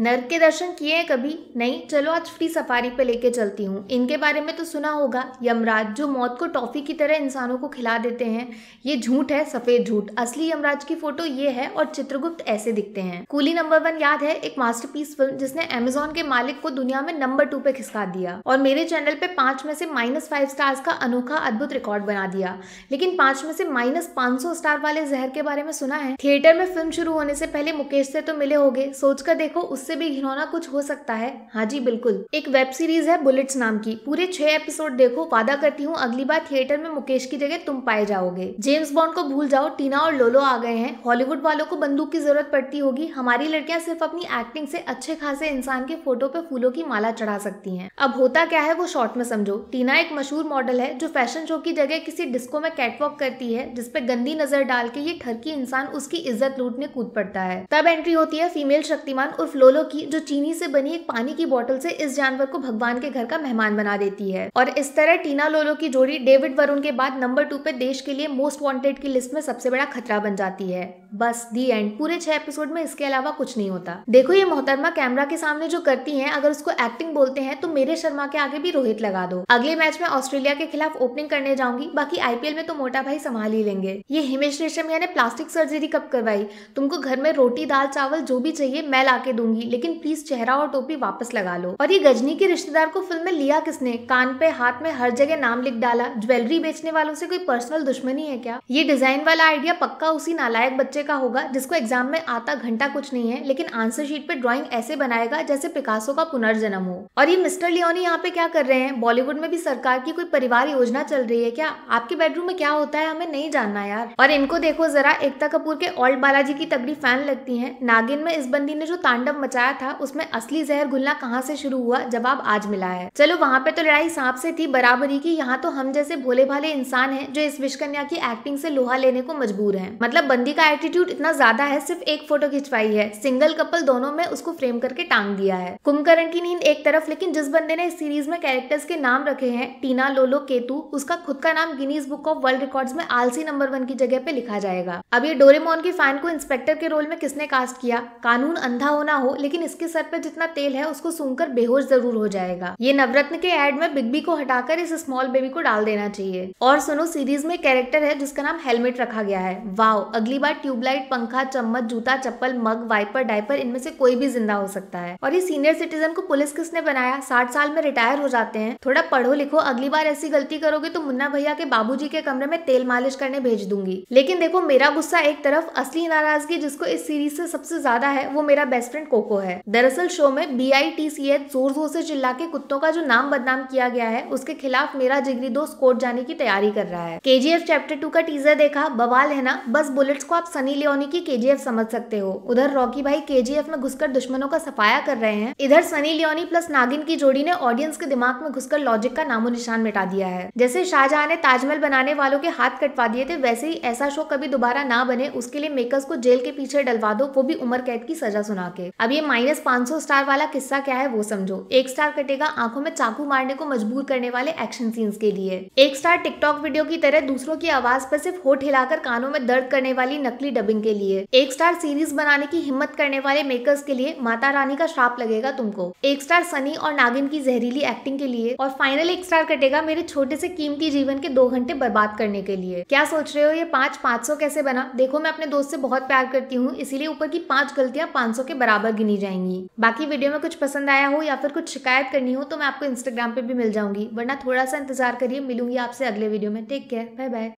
नर्क के दर्शन किए हैं कभी नहीं चलो आज फ्री सफारी पे लेके चलती हूँ इनके बारे में तो सुना होगा यमराज जो मौत को टॉफ़ी की तरह इंसानों को खिला देते हैं ये झूठ है सफ़ेद झूठ असली यमराज की फोटो ये है और चित्रगुप्त ऐसे दिखते हैं कूली नंबर वन याद है एक मास्टर फिल्म जिसने अमेजोन के मालिक को दुनिया में नंबर टू पे खिसका दिया और मेरे चैनल पे पांच में से माइनस फाइव स्टार्स का अनोखा अद्भुत रिकॉर्ड बना दिया लेकिन पांच में से माइनस पाँच सौ स्टार वाले जहर के बारे में सुना है थिएटर में फिल्म शुरू होने से पहले मुकेश से तो मिले होगे सोचकर देखो उस उससे भी घिनौना कुछ हो सकता है हाँ जी बिल्कुल एक वेब सीरीज है बुलेट्स नाम की पूरे छह एपिसोड देखो वादा करती हूँ अगली बार थिएटर में मुकेश की जगह तुम पाए जाओगे जेम्स बॉन्ड को भूल जाओ टीना और लोलो आ गए हैं हॉलीवुड वालों को बंदूक की जरूरत पड़ती होगी हमारी लड़कियाँ सिर्फ अपनी एक्टिंग से अच्छे खासे इंसान के फोटो पे फूलों की माला चढ़ा सकती है अब होता क्या है वो शॉर्ट में समझो टीना एक मशहूर मॉडल है जो फैशन शो की जगह किसी डिस्को में कैटवॉक करती है जिसपे गंदी नजर डाल के ये ठरकी इंसान उसकी इज्जत लूटने कूद पड़ता है तब एंट्री होती है फीमेल शक्तिमान उर्फ लोलो बोलो की जो चीनी से बनी एक पानी की बोतल से इस जानवर को भगवान के घर का मेहमान बना देती है और इस तरह टीना लोलो की जोड़ी डेविड वरुण के बाद नंबर टू पे देश के लिए मोस्ट वांटेड की लिस्ट में सबसे बड़ा खतरा बन जाती है बस दी एंड पूरे छह एपिसोड में इसके अलावा कुछ नहीं होता देखो ये मोहतरमा कैमरा के सामने जो करती हैं अगर उसको एक्टिंग बोलते हैं तो मेरे शर्मा के आगे भी रोहित लगा दो अगले मैच में ऑस्ट्रेलिया के खिलाफ ओपनिंग करने जाऊंगी बाकी आईपीएल में तो मोटा भाई संभाल ही लेंगे ये हिमेश रेशमिया ने प्लास्टिक सर्जरी कब करवाई तुमको घर में रोटी दाल चावल जो भी चाहिए मैं ला के दूंगी लेकिन प्लीज चेहरा और टोपी वापस लगा लो और ये गजनी के रिश्तेदार को फिल्म में लिया किसने कान पे हाथ में हर जगह नाम लिख डाला ज्वेलरी बेचने वालों से कोई पर्सनल दुश्मनी है क्या ये डिजाइन वाला आइडिया पक्का उसी नालायक बच्चे बच्चे का होगा जिसको एग्जाम में आता घंटा कुछ नहीं है लेकिन आंसर शीट पे ड्राइंग ऐसे बनाएगा जैसे पिकासो का पुनर्जन्म हो और ये मिस्टर लियोनी यहाँ पे क्या कर रहे हैं बॉलीवुड में भी सरकार की कोई परिवार योजना चल रही है क्या आपके बेडरूम में क्या होता है हमें नहीं जानना यार और इनको देखो जरा एकता कपूर के ओल्ड बालाजी की तगड़ी फैन लगती है नागिन में इस बंदी ने जो तांडव मचाया था उसमें असली जहर घुलना कहाँ से शुरू हुआ जवाब आज मिला है चलो वहाँ पे तो लड़ाई सांप से थी बराबरी की यहाँ तो हम जैसे भोले भाले इंसान है जो इस विश्वकन्या की एक्टिंग से लोहा लेने को मजबूर है मतलब बंदी का एक्टिंग एटीट्यूड इतना ज्यादा है सिर्फ एक फोटो खिंचवाई है सिंगल कपल दोनों में उसको फ्रेम करके टांग दिया है कुंभकर्ण की नींद एक तरफ लेकिन जिस बंदे ने इस सीरीज में कैरेक्टर्स के नाम रखे हैं टीना लोलो केतु उसका खुद का नाम Guinness book of world record में आलसी नंबर वन की जगह पे लिखा जाएगा अब ये डोरेमोन की फैन को इंस्पेक्टर के रोल में किसने कास्ट किया कानून अंधा होना हो लेकिन इसके सर पे जितना तेल है उसको सुनकर बेहोश जरूर हो जाएगा ये नवरत्न के एड में बिग बी को हटाकर इस स्मॉल बेबी को डाल देना चाहिए और सुनो सीरीज में कैरेक्टर है जिसका नाम हेलमेट रखा गया है वाओ अगली बार ट्यूब ट्यूबलाइट पंखा चम्मच जूता चप्पल मग वाइपर डाइपर इनमें से कोई भी जिंदा हो सकता है और ये सीनियर सिटीजन को पुलिस किसने बनाया साठ साल में रिटायर हो जाते हैं थोड़ा पढ़ो लिखो अगली बार ऐसी गलती करोगे तो मुन्ना भैया के बाबू के कमरे में तेल मालिश करने भेज दूंगी लेकिन देखो मेरा गुस्सा एक तरफ असली नाराजगी जिसको इस सीरीज से सबसे ज्यादा है वो मेरा बेस्ट फ्रेंड कोको है दरअसल शो में B I T C H जोर जोर से चिल्ला के कुत्तों का जो नाम बदनाम किया गया है उसके खिलाफ मेरा जिगरी दोस्त कोर्ट जाने की तैयारी कर रहा है के जी एफ चैप्टर टू का टीजर देखा बवाल है ना बस बुलेट्स को आप सनी सनी लियोनी की केजीएफ समझ सकते हो उधर रॉकी भाई केजीएफ में घुसकर दुश्मनों का सफाया कर रहे हैं इधर सनी लियोनी प्लस नागिन की जोड़ी ने ऑडियंस के दिमाग में घुसकर लॉजिक का नामो निशान मिटा दिया है जैसे शाहजहां ने ताजमहल बनाने वालों के हाथ कटवा दिए थे वैसे ही ऐसा शो कभी दोबारा ना बने उसके लिए मेकर्स को जेल के पीछे डलवा दो वो भी उम्र कैद की सजा सुना के अब ये माइनस पांच स्टार वाला किस्सा क्या है वो समझो एक स्टार कटेगा आंखों में चाकू मारने को मजबूर करने वाले एक्शन सीन्स के लिए एक स्टार टिकटॉक वीडियो की तरह दूसरों की आवाज पर सिर्फ होठ हिलाकर कानों में दर्द करने वाली नकली डबिंग के लिए एक स्टार सीरीज बनाने की हिम्मत करने वाले मेकर्स के लिए माता रानी का श्राप लगेगा तुमको एक स्टार सनी और नागिन की जहरीली एक्टिंग के लिए और फाइनल एक स्टार कटेगा मेरे छोटे से कीमती जीवन के दो घंटे बर्बाद करने के लिए क्या सोच रहे हो ये पांच पाँच सौ कैसे बना देखो मैं अपने दोस्त से बहुत प्यार करती हूँ इसीलिए ऊपर की पांच गलतियाँ पाँच सौ के बराबर गिनी जाएंगी बाकी वीडियो में कुछ पसंद आया हो या फिर कुछ शिकायत करनी हो तो मैं आपको इंस्टाग्राम पे भी मिल जाऊंगी वरना थोड़ा सा इंतजार करिए मिलूंगी आपसे अगले वीडियो में टेक केयर बाय बाय